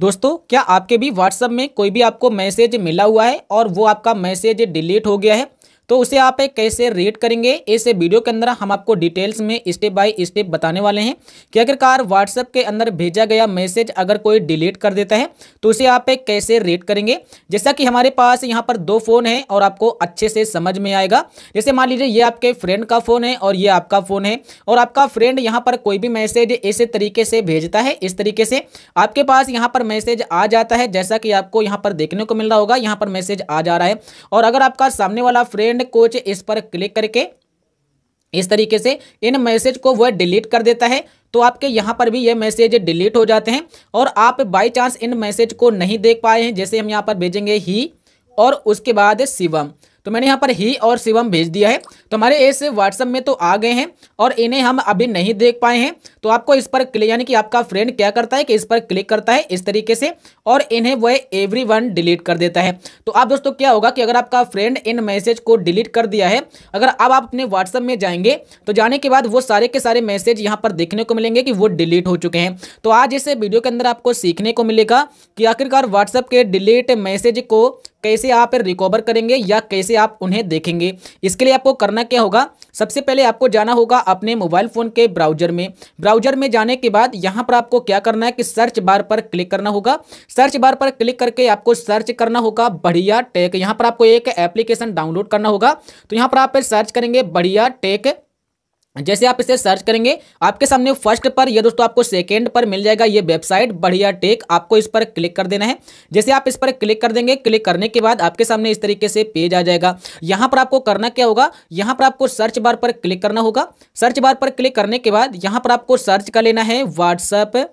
दोस्तों क्या आपके भी व्हाट्सएप में कोई भी आपको मैसेज मिला हुआ है और वो आपका मैसेज डिलीट हो गया है तो उसे आप कैसे रेट करेंगे इस वीडियो के अंदर हम आपको डिटेल्स में स्टेप बाय स्टेप बताने वाले हैं कि आखिरकार व्हाट्सएप के अंदर भेजा गया मैसेज अगर कोई डिलीट कर देता है तो उसे आप कैसे रेट करेंगे जैसा कि हमारे पास यहाँ पर दो फ़ोन है और आपको अच्छे से समझ में आएगा जैसे मान लीजिए ये आपके फ्रेंड का फ़ोन है और ये आपका फ़ोन है और आपका फ्रेंड यहाँ पर कोई भी मैसेज ऐसे तरीके से भेजता है इस तरीके से आपके पास यहाँ पर मैसेज आ जाता है जैसा कि आपको यहाँ पर देखने को मिल रहा होगा यहाँ पर मैसेज आ जा रहा है और अगर आपका सामने वाला फ्रेंड सेंड कोच इस पर क्लिक करके इस तरीके से इन मैसेज को वह डिलीट कर देता है तो आपके यहाँ पर भी ये मैसेज डिलीट हो जाते हैं और आप बाई चांस इन मैसेज को नहीं देख पाए हैं जैसे हम यहाँ पर भेजेंगे ही और उसके बाद शिवम तो मैंने यहाँ पर ही और शिवम भेज दिया है तो हमारे ऐसे व्हाट्सअप में तो आ गए हैं और इन्हें हम अभी नहीं देख पाए हैं तो आपको इस पर क्लिक यानी कि आपका फ्रेंड क्या करता है कि इस पर क्लिक करता है इस तरीके से और इन्हें वह एवरी डिलीट कर देता है तो आप दोस्तों क्या होगा कि अगर आपका फ्रेंड इन मैसेज को डिलीट कर दिया है अगर अब आप अपने व्हाट्सअप में जाएंगे तो जाने के बाद वो सारे के सारे मैसेज यहाँ पर देखने को मिलेंगे कि वो डिलीट हो चुके हैं तो आज इस वीडियो के अंदर आपको सीखने को मिलेगा कि आखिरकार व्हाट्सएप के डिलीट मैसेज को कैसे आप रिकवर करेंगे या कैसे आप उन्हें देखेंगे इसके लिए आपको करना क्या होगा सबसे पहले आपको जाना होगा अपने मोबाइल फ़ोन के ब्राउजर में ब्राउजर में जाने के बाद यहाँ पर आपको क्या करना है कि सर्च बार पर क्लिक करना होगा सर्च बार पर क्लिक करके आपको सर्च करना होगा बढ़िया टेक यहाँ पर आपको एक एप्लीकेशन डाउनलोड करना होगा तो यहाँ पर आप सर्च करेंगे बढ़िया टेक जैसे आप इसे सर्च करेंगे आपके सामने फर्स्ट पर ये दोस्तों आपको सेकंड पर मिल जाएगा ये वेबसाइट बढ़िया टेक आपको इस पर क्लिक कर देना है जैसे आप इस पर क्लिक कर देंगे क्लिक करने के बाद आपके सामने इस तरीके से पेज आ जाएगा यहां पर आपको करना क्या होगा यहां पर आपको सर्च बार पर क्लिक करना होगा सर्च बार पर क्लिक करने के बाद यहां पर आपको सर्च कर लेना है व्हाट्सअप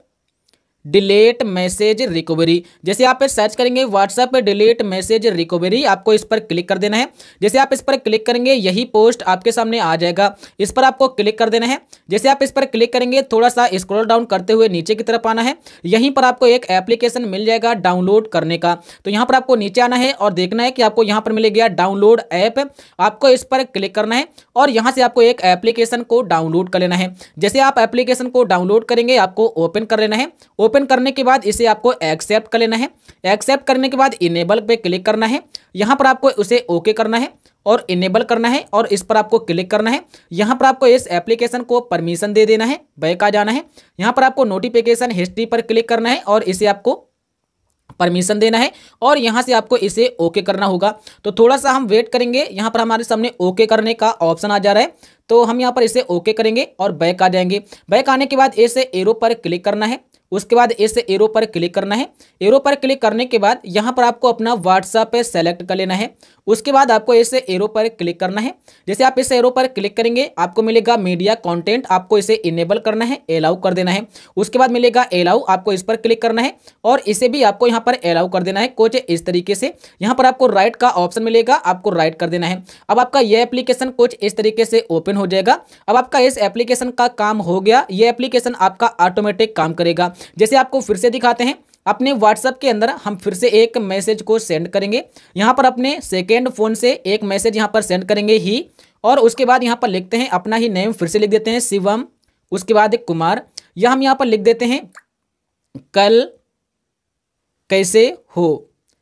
डिलेट मैसेज रिकवरी जैसे आप सर्च करेंगे WhatsApp delete delete message recovery आपको इस पर क्लिक कर देना है जैसे आप इस पर क्लिक करेंगे यही पोस्ट आपके सामने आ जाएगा इस पर आपको क्लिक कर देना है जैसे आप इस पर क्लिक करेंगे थोड़ा सा स्क्रॉल डाउन करते हुए नीचे की तरफ आना है यहीं पर आपको एक एप्लीकेशन मिल जाएगा डाउनलोड करने का तो यहाँ पर आपको नीचे आना है और देखना है कि आपको यहाँ पर मिलेगा डाउनलोड ऐप आपको इस पर क्लिक करना है और यहाँ से आपको एक एप्लीकेशन को डाउनलोड कर लेना है जैसे आप एप्लीकेशन को डाउनलोड करेंगे आपको ओपन कर लेना है ओपन ओपन करने के बाद इसे आपको एक्सेप्ट कर लेना है एक्सेप्ट करने के बाद इनेबल पे क्लिक करना है यहाँ पर आपको उसे ओके करना है और इनेबल करना है और इस पर आपको क्लिक करना है यहाँ पर आपको इस एप्लीकेशन को परमिशन दे देना है बैक आ जाना है यहाँ पर आपको नोटिफिकेशन हिस्ट्री पर क्लिक करना है और इसे आपको परमिशन देना है और यहां से आपको इसे ओके करना होगा तो थोड़ा सा हम वेट करेंगे यहां पर हमारे सामने ओके करने का ऑप्शन आ जा रहा है तो हम यहां पर इसे ओके करेंगे और बैक आ जाएंगे बैक आने के बाद इसे एरो पर क्लिक करना है उसके बाद इस एरो पर क्लिक करना है एरो पर क्लिक करने के बाद यहाँ पर आपको अपना व्हाट्सअप सेलेक्ट कर लेना है उसके बाद आपको इस एरो पर क्लिक करना है जैसे आप इस एरो पर क्लिक करेंगे आपको मिलेगा मीडिया कंटेंट आपको इसे इनेबल करना है एलाउ कर देना है उसके बाद मिलेगा एलाउ आपको इस पर क्लिक करना है और इसे भी आपको यहाँ पर एलाउ कर देना है कुछ इस तरीके से यहाँ पर आपको राइट का ऑप्शन मिलेगा आपको राइट कर देना है अब आपका यह एप्लीकेशन कुछ इस तरीके से ओपन हो जाएगा अब आपका इस एप्लीकेशन का काम हो गया ये एप्लीकेशन आपका ऑटोमेटिक काम करेगा जैसे आपको फिर से दिखाते हैं अपने व्हाट्सअप के अंदर हम फिर से एक मैसेज को सेंड करेंगे यहाँ पर अपने सेकेंड फ़ोन से एक मैसेज यहाँ पर सेंड करेंगे ही और उसके बाद यहाँ पर लिखते हैं अपना ही नेम फिर से लिख देते हैं शिवम उसके बाद कुमार यह हम यहाँ पर लिख देते हैं कल कैसे हो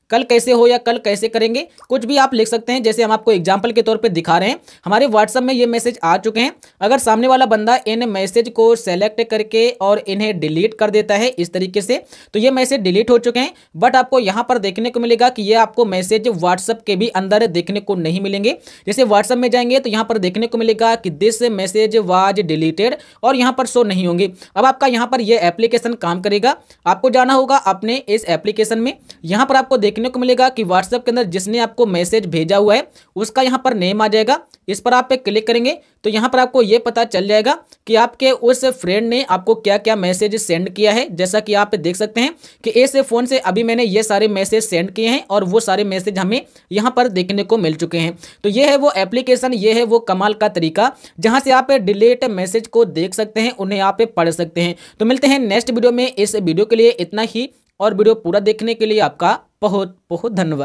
कल कैसे हो या कल कैसे करेंगे कुछ भी आप लिख सकते हैं जैसे हम आपको एग्जाम्पल के तौर पर दिखा रहे हैं हमारे व्हाट्सअप में ये मैसेज आ चुके हैं अगर सामने वाला बंदा इन मैसेज को सेलेक्ट करके और इन्हें डिलीट कर देता है इस तरीके से तो ये मैसेज डिलीट हो चुके हैं बट आपको यहाँ पर देखने को मिलेगा कि ये आपको मैसेज व्हाट्सअप के भी अंदर देखने को नहीं मिलेंगे जैसे व्हाट्सअप में जाएंगे तो यहाँ पर देखने को मिलेगा कि दिस मैसेज वाज डिलीटेड और यहाँ पर शो नहीं होंगे अब आपका यहाँ पर यह एप्लीकेशन काम करेगा आपको जाना होगा अपने इस एप्लीकेशन में यहाँ पर आपको देख देखने को मिलेगा कि व्हाट्सएप के अंदर जिसने आपको मैसेज भेजा हुआ है उसका यहाँ पर नेम आ जाएगा इस पर आप पे क्लिक करेंगे तो यहाँ पर आपको ये पता चल जाएगा कि आपके उस फ्रेंड ने आपको क्या क्या मैसेज सेंड किया है जैसा कि आप देख सकते हैं कि ऐसे फ़ोन से अभी मैंने ये सारे मैसेज सेंड किए हैं और वो सारे मैसेज हमें यहाँ पर देखने को मिल चुके हैं तो ये है वो एप्लीकेशन ये है वो कमाल का तरीका जहाँ से आप डिलीट मैसेज को देख सकते हैं उन्हें आप पढ़ सकते हैं तो मिलते हैं नेक्स्ट वीडियो में इस वीडियो के लिए इतना ही और वीडियो पूरा देखने के लिए आपका बहुत बहुत धन्यवाद